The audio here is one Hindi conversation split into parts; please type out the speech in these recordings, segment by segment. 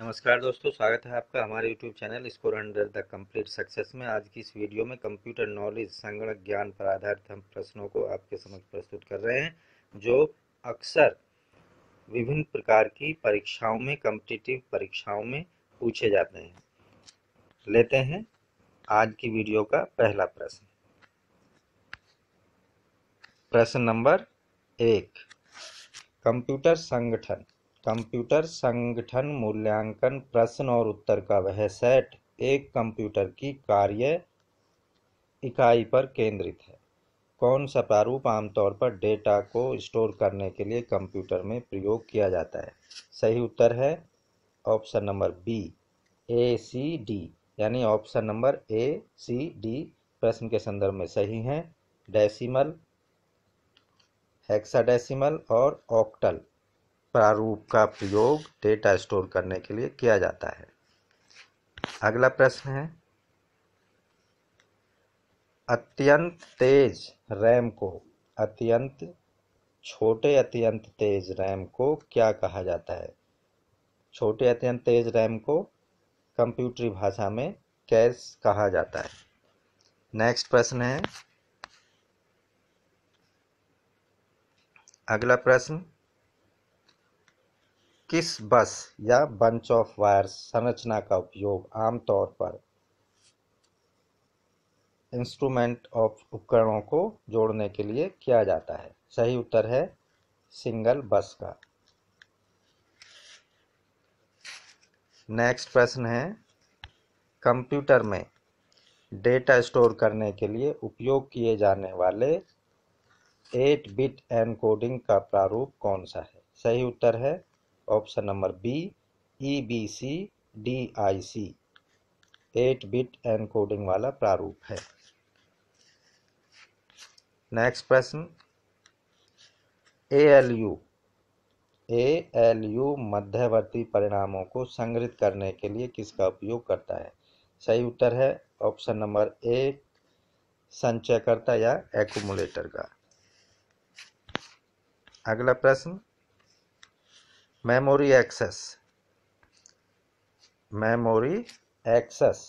नमस्कार दोस्तों स्वागत है आपका हमारे YouTube channel score under the complete success में आज की इस वीडियो में कंप्यूटर नॉलेज संगणक ज्ञान पर आधारित हम प्रश्नों को आपके समक्ष प्रस्तुत कर रहे हैं जो अक्सर विभिन्न प्रकार की परीक्षाओं में कम्पिटिटिव परीक्षाओं में पूछे जाते हैं लेते हैं आज की वीडियो का पहला प्रश्न प्रश्न नंबर एक कंप्यूटर संगठन कंप्यूटर संगठन मूल्यांकन प्रश्न और उत्तर का वह सेट एक कंप्यूटर की कार्य इकाई पर केंद्रित है कौन सा प्रारूप आमतौर पर डेटा को स्टोर करने के लिए कंप्यूटर में प्रयोग किया जाता है सही उत्तर है option number B A C D यानी option number A C D प्रश्न के संदर्भ में सही हैं डेसिमल हेक्साडेसिमल और ऑक्टल प्रारूप का प्रयोग डेटा स्टोर करने के लिए किया जाता है अगला प्रश्न है अत्यंत तेज रैम को अत्यंत छोटे अत्यंत तेज रैम को क्या कहा जाता है छोटे अत्यंत तेज रैम को कंप्यूटरी भाषा में कैश कहा जाता है नेक्स्ट प्रश्न है अगला प्रश्न किस बस या बंच ऑफ वायर संरचना का उपयोग आमतौर पर इंस्ट्रूमेंट ऑफ उपकरणों को जोड़ने के लिए किया जाता है सही उत्तर है सिंगल बस का नेक्स्ट प्रश्न है कंप्यूटर में डेटा स्टोर करने के लिए उपयोग किए जाने वाले 8 बिट एनकोडिंग का प्रारूप कौन सा है सही उत्तर है option number B E B C D I C eight bit encoding वाला प्रारूप है नेक्स्ट प्रश्न A L U A L U मध्यवर्ती परिणामों को संग्रहित करने के लिए किसका उपयोग करता है सही उत्तर है ऑप्शन नंबर ए संचयकर्ता या एकुमुलेटर का अगला प्रश्न मेमोरी एक्सेस मेमोरी एक्सेस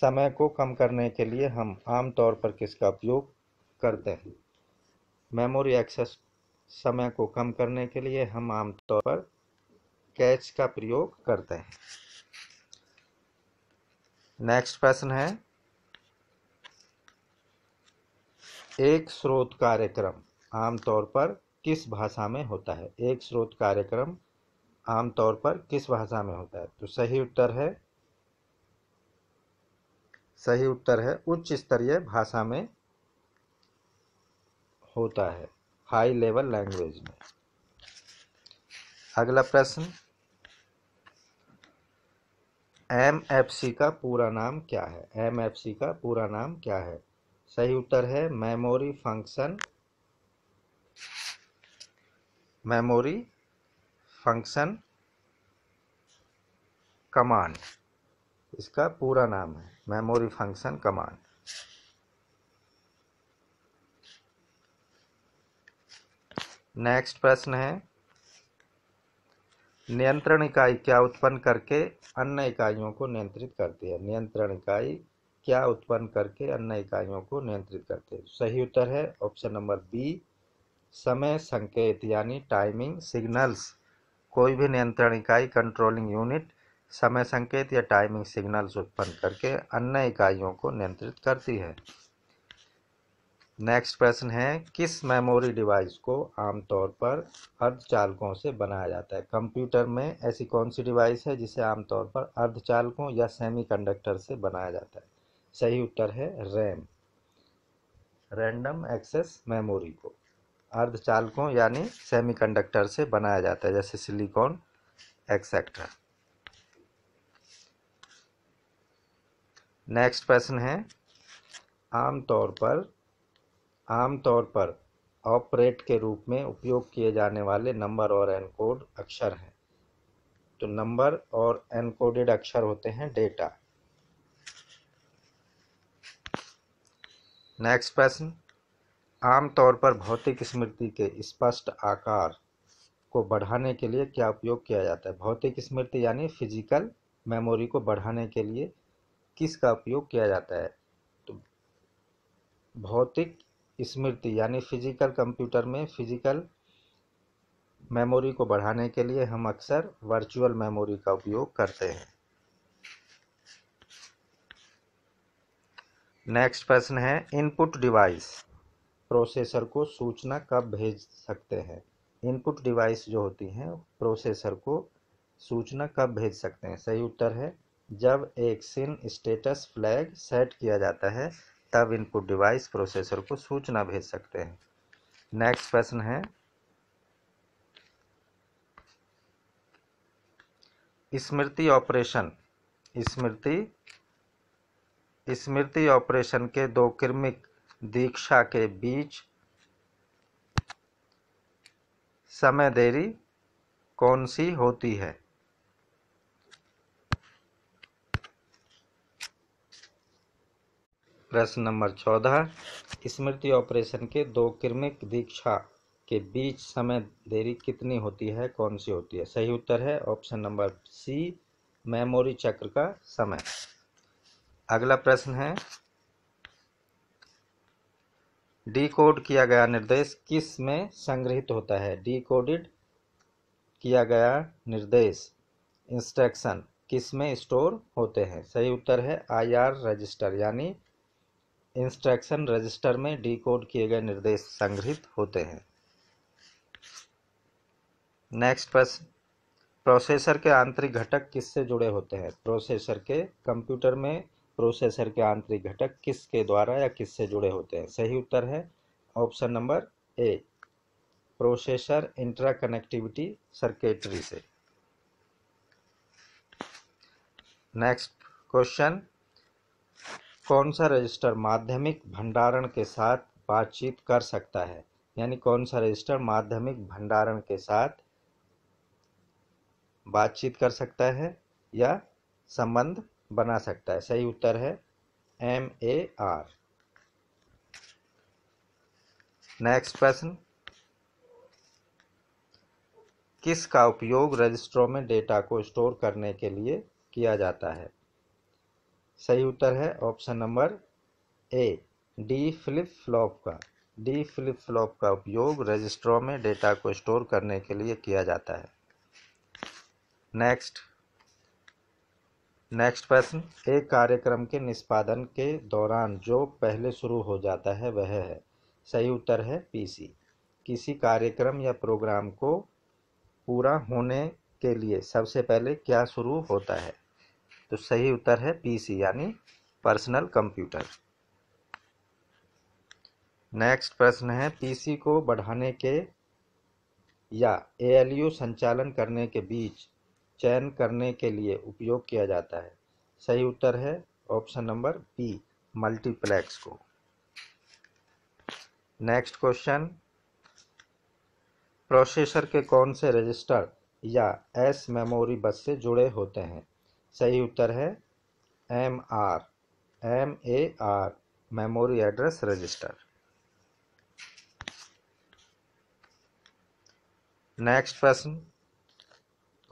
समय को कम करने के लिए हम आमतौर पर किसका उपयोग करते हैं मेमोरी एक्सेस समय को कम करने के लिए हम आमतौर पर कैच का प्रयोग करते हैं नेक्स्ट प्रश्न है एक स्रोत कार्यक्रम आमतौर पर किस भाषा में होता है एक स्रोत कार्यक्रम आमतौर पर किस भाषा में होता है तो सही उत्तर है सही उत्तर है उच्च स्तरीय भाषा में होता है हाई लेवल लैंग्वेज में अगला प्रश्न एम एफ सी का पूरा नाम क्या है एम एफ सी का पूरा नाम क्या है सही उत्तर है memory function memory function command इसका पूरा नाम है मेमोरी फंक्शन कमांड नेक्स्ट प्रश्न है नियंत्रण इकाई क्या उत्पन्न करके अन्य इकाइयों को नियंत्रित करती है नियंत्रण इकाई क्या उत्पन्न करके अन्य इकाइयों को नियंत्रित करते है सही उत्तर है ऑप्शन नंबर बी समय संकेत यानी टाइमिंग सिग्नल्स कोई भी नियंत्रण इकाई कंट्रोलिंग यूनिट समय संकेत या टाइमिंग सिग्नल्स उत्पन्न करके अन्य इकाइयों को नियंत्रित करती है नेक्स्ट प्रश्न है किस मेमोरी डिवाइस को आमतौर पर अर्धचालकों से बनाया जाता है कंप्यूटर में ऐसी कौन सी डिवाइस है जिसे आमतौर पर अर्धचालकों या सेमीकंडक्टर से बनाया जाता है सही उत्तर है रैम रैंडम एक्सेस मेमोरी को अर्धचालकों यानी सेमीकंडक्टर से बनाया जाता है जैसे सिलिकॉन एक्सेट्रा नेक्स्ट प्रश्न है आमतौर पर आमतौर पर ऑपरेट के रूप में उपयोग किए जाने वाले नंबर और एनकोड अक्षर हैं तो नंबर और एनकोडेड अक्षर होते हैं डेटा नेक्स्ट प्रश्न आमतौर पर भौतिक स्मृति के स्पष्ट आकार को बढ़ाने के लिए क्या उपयोग किया जाता है भौतिक स्मृति यानी फिजिकल मेमोरी को बढ़ाने के लिए किसका उपयोग किया जाता है तो भौतिक स्मृति यानी फिजिकल कंप्यूटर में फिजिकल मेमोरी को बढ़ाने के लिए हम अक्सर वर्चुअल मेमोरी का उपयोग करते हैं नेक्स्ट प्रश्न है इनपुट डिवाइस प्रोसेसर को सूचना कब भेज सकते हैं इनपुट डिवाइस जो होती हैं प्रोसेसर को सूचना कब भेज सकते हैं सही उत्तर है जब एक सिन स्टेटस फ्लैग सेट किया जाता है तब इनपुट डिवाइस प्रोसेसर को सूचना भेज सकते हैं नेक्स्ट प्रश्न है स्मृति ऑपरेशन स्मृति स्मृति ऑपरेशन के दो क्रमिक दीक्षा के बीच समय देरी कौन सी होती है प्रश्न नंबर चौदह स्मृति ऑपरेशन के दो क्रमिक दीक्षा के बीच समय देरी कितनी होती है कौन सी होती है सही उत्तर है ऑप्शन नंबर सी मेमोरी चक्र का समय अगला प्रश्न है डिकोड किया गया निर्देश किस में संग्रहित होता है कोडिड किया गया निर्देश इंस्ट्रक्शन किस में स्टोर होते हैं सही उत्तर है आईआर रजिस्टर यानी इंस्ट्रक्शन रजिस्टर में कोड किए गए निर्देश संग्रहित होते हैं नेक्स्ट प्रश्न प्रोसेसर के आंतरिक घटक किससे जुड़े होते हैं प्रोसेसर के कंप्यूटर में प्रोसेसर के आंतरिक घटक किसके द्वारा या किससे जुड़े होते हैं सही उत्तर है option number A processor intra connectivity circuitry से नेक्स्ट क्वेश्चन कौन सा रजिस्टर माध्यमिक भंडारण के साथ बातचीत कर सकता है यानी कौन सा रजिस्टर माध्यमिक भंडारण के साथ बातचीत कर सकता है या संबंध बना सकता है सही उत्तर है एम ए आर नेक्स्ट प्रश्न किस का उपयोग रजिस्टरों में डेटा को स्टोर करने के लिए किया जाता है सही उत्तर है option number A D flip flop का डी फ्लिप फ्लॉप का उपयोग रजिस्टरों में डेटा को स्टोर करने के लिए किया जाता है नेक्स्ट नेक्स्ट प्रश्न एक कार्यक्रम के निष्पादन के दौरान जो पहले शुरू हो जाता है वह है सही उत्तर है पीसी किसी कार्यक्रम या प्रोग्राम को पूरा होने के लिए सबसे पहले क्या शुरू होता है तो सही उत्तर है पीसी यानी पर्सनल कंप्यूटर नेक्स्ट प्रश्न है पीसी को बढ़ाने के या एएलयू संचालन करने के बीच चयन करने के लिए उपयोग किया जाता है सही उत्तर है ऑप्शन नंबर बी मल्टीप्लेक्स को नेक्स्ट क्वेश्चन प्रोसेसर के कौन से रजिस्टर या एस मेमोरी बस से जुड़े होते हैं सही उत्तर है M R M A R memory address register next प्रश्न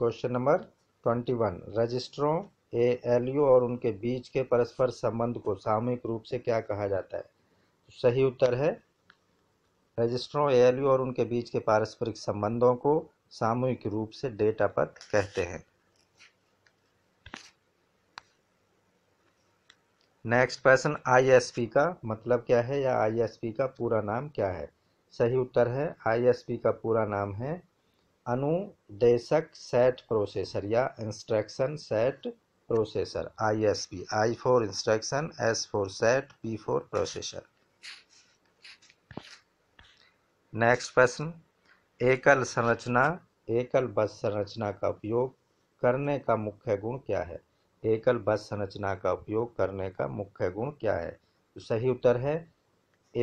क्वेश्चन नंबर ट्वेंटी वन रजिस्टरों ए एल यू और उनके बीच के परस्पर संबंध को सामूहिक रूप से क्या कहा जाता है तो सही उत्तर है रजिस्टरों ए एल यू और उनके बीच के पारस्परिक संबंधों को सामूहिक रूप से डेटा पथ कहते हैं नेक्स्ट प्रश्न आईएसपी का मतलब क्या है या आईएसपी का पूरा नाम क्या है सही उत्तर है आईएसपी का पूरा नाम है अनुदेशक सेट प्रोसेसर या instruction set processor I S P I four instruction S four set P four processor next प्रश्न एकल संरचना एकल बस संरचना का उपयोग करने का मुख्य गुण क्या है एकल बस संरचना का उपयोग करने का मुख्य गुण क्या है तो सही उत्तर है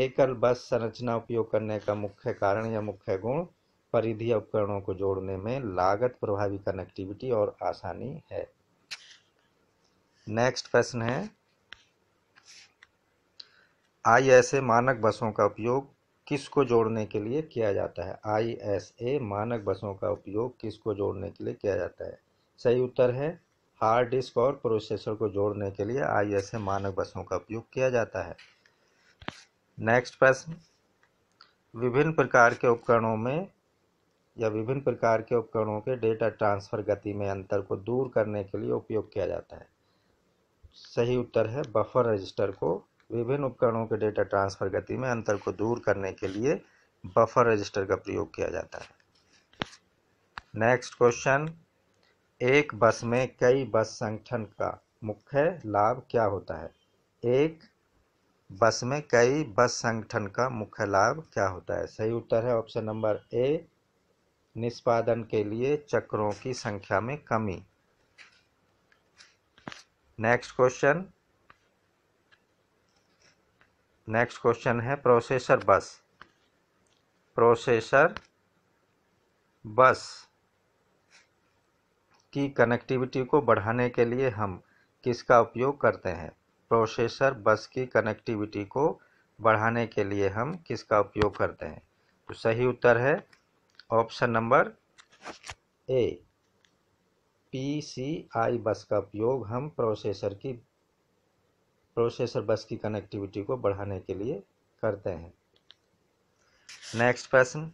एकल बस संरचना उपयोग करने का मुख्य कारण या मुख्य गुण परिधि उपकरणों को जोड़ने में लागत प्रभावी कनेक्टिविटी और आसानी है नेक्स्ट प्रश्न है आई एस ए मानक बसों का उपयोग किसको जोड़ने के लिए किया जाता है आई एस ए मानक बसों का उपयोग किसको जोड़ने के लिए किया जाता है सही उत्तर है हार्ड डिस्क और प्रोसेसर को जोड़ने के लिए आई एस ए मानक बसों का उपयोग किया जाता है नेक्स्ट प्रश्न विभिन्न प्रकार के उपकरणों में या विभिन्न प्रकार के उपकरणों के डेटा ट्रांसफ़र गति में अंतर को दूर करने के लिए उपयोग किया जाता है सही उत्तर है बफर रजिस्टर को विभिन्न उपकरणों के डेटा ट्रांसफ़र गति में अंतर को दूर करने के लिए बफर रजिस्टर का प्रयोग किया जाता है नेक्स्ट क्वेश्चन एक बस में कई बस संगठन का मुख्य लाभ क्या होता है एक बस में कई बस संगठन का मुख्य लाभ क्या होता है सही उत्तर है ऑप्शन नंबर ए निष्पादन के लिए चक्रों की संख्या में कमी नेक्स्ट क्वेश्चन नेक्स्ट क्वेश्चन है प्रोसेसर बस प्रोसेसर बस की कनेक्टिविटी को बढ़ाने के लिए हम किसका उपयोग करते हैं प्रोसेसर बस की कनेक्टिविटी को बढ़ाने के लिए हम किसका उपयोग करते हैं तो सही उत्तर है ऑप्शन नंबर ए पीसीआई बस का उपयोग हम प्रोसेसर की प्रोसेसर बस की कनेक्टिविटी को बढ़ाने के लिए करते हैं नेक्स्ट प्रश्न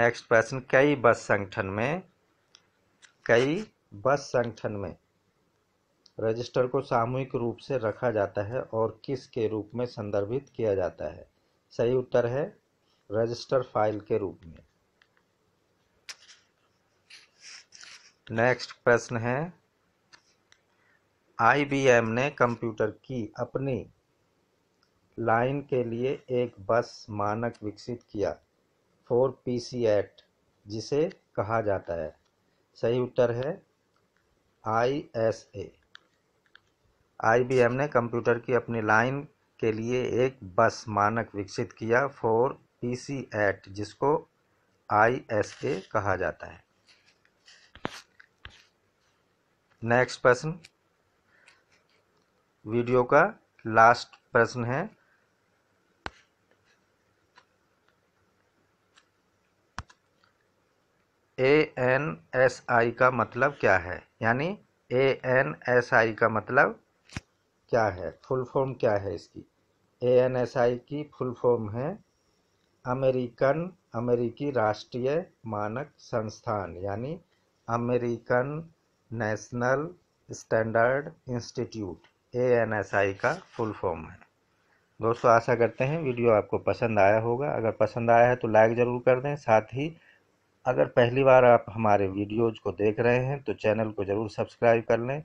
नेक्स्ट प्रश्न कई बस संगठन में कई बस संगठन में रजिस्टर को सामूहिक रूप से रखा जाता है और किस के रूप में संदर्भित किया जाता है सही उत्तर है रजिस्टर फाइल के रूप में नेक्स्ट प्रश्न है आईबीएम ने कंप्यूटर की अपनी लाइन के लिए एक बस मानक विकसित किया फोर पी सी एक्ट जिसे कहा जाता है सही उत्तर है आई एस ए आईबीएम ने कंप्यूटर की अपनी लाइन के लिए एक बस मानक विकसित किया फॉर पीसी एट जिसको आईएसए कहा जाता है नेक्स्ट प्रश्न वीडियो का लास्ट प्रश्न है ए एन एस आई का मतलब क्या है यानी ए एन एस आई का मतलब क्या है फुल फॉर्म क्या है इसकी ए एन एस आई की फुल फॉर्म है अमेरिकन अमेरिकी राष्ट्रीय मानक संस्थान यानी American National Standard Institute A N S I का फुल फॉर्म है दोस्तों आशा करते हैं वीडियो आपको पसंद आया होगा अगर पसंद आया है तो लाइक ज़रूर कर दें साथ ही अगर पहली बार आप हमारे वीडियोज़ को देख रहे हैं तो चैनल को ज़रूर सब्सक्राइब कर लें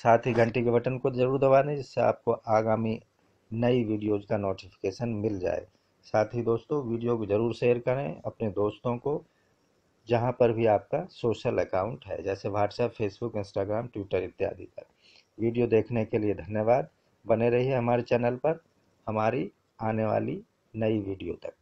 साथ ही घंटी के बटन को ज़रूर दबा दें जिससे आपको आगामी नई वीडियोज़ का नोटिफिकेशन मिल जाए साथ ही दोस्तों वीडियो को ज़रूर शेयर करें अपने दोस्तों को जहाँ पर भी आपका सोशल अकाउंट है जैसे व्हाट्सएप फेसबुक इंस्टाग्राम ट्विटर इत्यादि पर वीडियो देखने के लिए धन्यवाद बने रहिए हमारे चैनल पर हमारी आने वाली नई वीडियो तक